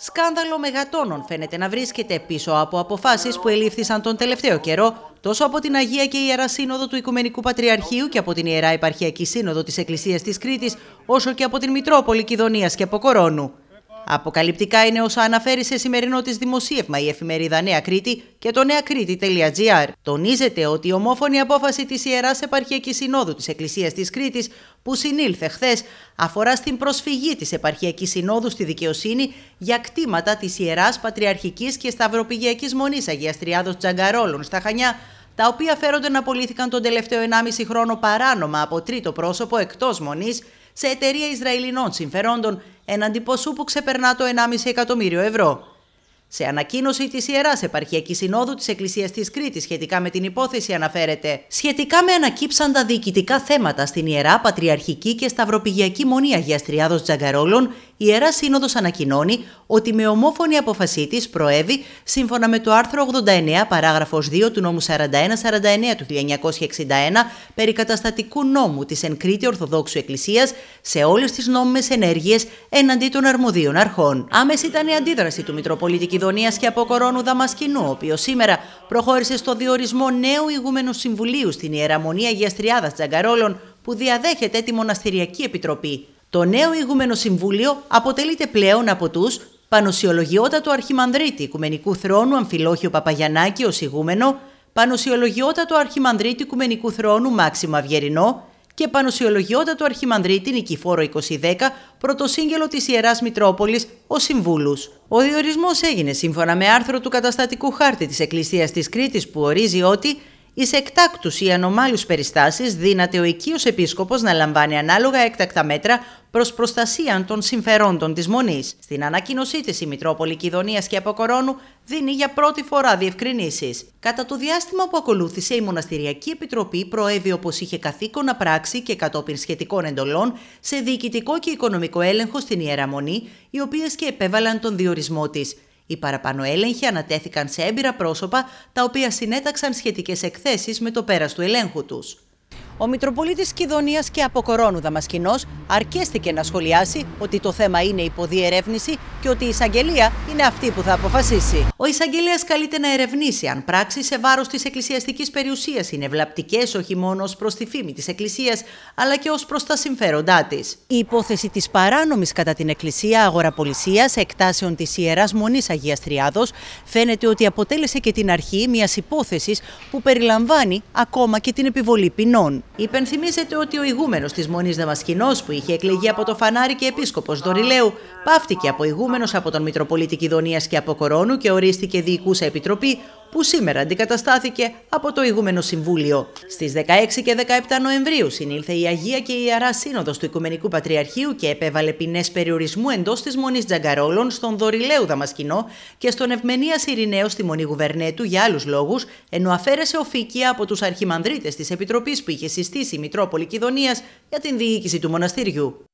Σκάνδαλο μεγατόνων φαίνεται να βρίσκεται πίσω από αποφάσεις που ελήφθησαν τον τελευταίο καιρό τόσο από την Αγία και Ιερά Σύνοδο του Οικουμενικού Πατριαρχείου και από την Ιερά Επαρχιακή Σύνοδο της Εκκλησίας της Κρήτης όσο και από την Μητρόπολη Κιδωνίας και Κορώνου. Αποκαλυπτικά είναι όσα αναφέρει σε σημερινό της δημοσίευμα η εφημερίδα Νέα Κρήτη και το νεακρήτη.gr. Τονίζεται ότι η ομόφωνη απόφαση της Ιεράς Επαρχιακής Συνόδου της Εκκλησίας της Κρήτης, που συνήλθε χθες, αφορά στην προσφυγή της Επαρχιακής Συνόδου στη δικαιοσύνη για κτήματα της Ιεράς Πατριαρχικής και Σταυροπηγιακής Μονής Αγίας Τριάδος Τζαγκαρόλων στα Χανιά, τα οποία φέρονται να απολύθηκαν τον τελευταίο 1,5 χρόνο παράνομα από τρίτο πρόσωπο εκτός μονής σε εταιρεία Ισραηλινών συμφερόντων έναντι ποσού που ξεπερνά το 1,5 εκατομμύριο ευρώ. Σε ανακοίνωση της Ιεράς Επαρχιακής Συνόδου της Εκκλησίας της Κρήτης σχετικά με την υπόθεση αναφέρεται: Σχετικά με ανακύψαντα διοικητικά θέματα στην Ιερά Πατριαρχική και Σταυροπηγιακή Μονή Αγίας Τριάδος Τζαγκαρόλων, η Ιερά Σύνοδος ανακοινώνει ότι με ομόφωνη απόφασή της προέβη, σύμφωνα με το άρθρο 89 παράγραφος 2 του νόμου 4149 του 1961 περί καταστατικού νόμου της εν Κρήτη Ορθοδόξου Εκκλησίας σε όλες τις νόμιμες ενέργειες εναντί των αρμοδίων αρχών. Άμεση ήταν η αντίδραση του Μητροπολίτη Κιδωνίας και Αποκορώνου Δαμασκηνού, ο οποίος σήμερα προχώρησε στο διορισμό νέου ηγούμενου συμβουλίου στην Ιεραμονία Αγίας Τριάδας Τζαγκαρόλων που διαδέχεται τη Μοναστηριακή Επιτροπή το νέο ηγούμενο συμβούλιο αποτελείται πλέον από τους Πανοσιολογιότατο Αρχιμανδρίτη Οικουμενικού Θρόνου Αμφιλόχιο Παπαγιανάκη ως ηγούμενο, Πανοσιολογιότατο Αρχιμανδρίτη Οικουμενικού Θρόνου Μάξιμο Αυγερινό και Πανοσιολογιότατο Αρχιμανδρίτη Νικηφόρο 2010, πρωτοσύγγελο της Ιεράς Μητρόπολης, ως συμβούλους. Ο διορισμός έγινε σύμφωνα με άρθρο του καταστατικού χάρτη της Εκκλησίας της Κρήτης που ορίζει ότι Εις εκτάκτους ή ανομάλους περιστάσεις δύναται ο οικείος επίσκοπος να λαμβάνει ανάλογα έκτακτα μέτρα προς προστασία των συμφερόντων της Μονής. Στην ανακοίνωσή της, η Μητρόπολη Κιδωνία και Αποκορώνου δίνει για πρώτη φορά διευκρινήσεις. Κατά το διάστημα που ακολούθησε, η Μοναστηριακή Επιτροπή προέβη όπως είχε καθήκον να πράξει και κατόπιν σχετικών εντολών σε διοικητικό και οικονομικό έλεγχο στην Ιερά οι οποίες και επέβαλαν τον διορισμό της. Οι παραπάνω έλεγχοι ανατέθηκαν σε έμπειρα πρόσωπα, τα οποία συνέταξαν σχετικές εκθέσεις με το πέρας του ελέγχου τους. Ο Μητροπολίτης Κιδωνίας και Αποκορώνου δαμασκινό αρκέστηκε να σχολιάσει ότι το θέμα είναι υποδιερεύνηση και ότι η εισαγγελία είναι αυτή που θα αποφασίσει. Ο εισαγγελέας καλείται να ερευνήσει αν πράξεις σε βάρος της εκκλησιαστικής περιουσίας είναι βλαπτικές όχι μόνο ως προς τη φήμη της Εκκλησίας, αλλά και ως προς τα συμφέροντά της. Η υπόθεση της παράνομης κατά την Εκκλησία αγοραπολισίας εκτάσεων της Ιεράς Μονής Αγίας Τριάδος φαίνεται ότι αποτέλεσε και την αρχή μιας υπόθεσης που περιλαμβάνει ακόμα και την επιβολή ποινών. Υπενθυμίζεται ότι ο ηγούμενος της Μονής Δαμασκηνός που είχε εκλεγεί από το Φανάρι και επίσκοπος Δωριλαίου... πάφτηκε από ηγούμενος από τον Μητροπολίτη Κιδωνίας και από Κορώνου και ορίστηκε διοικούσα επιτροπή που σήμερα αντικαταστάθηκε από το ηγούμενο Συμβούλιο. Στις 16 και 17 Νοεμβρίου συνήλθε η Αγία και η Ιαρά Σύνοδος του Οικουμενικού Πατριαρχείου και επέβαλε ποινές περιορισμού εντός της Μονής Τζαγκαρόλων στον Δωριλαίου Δαμασκηνό και στον Ευμενίας Σιρινέο στη Μονή Γουβερνέτου για άλλους λόγους, ενώ αφαίρεσε οφήκια από τους αρχιμανδρίτες της Επιτροπής που είχε συστήσει η Μητρόπολη Κιδονίας για την διοίκηση του μοναστήριου.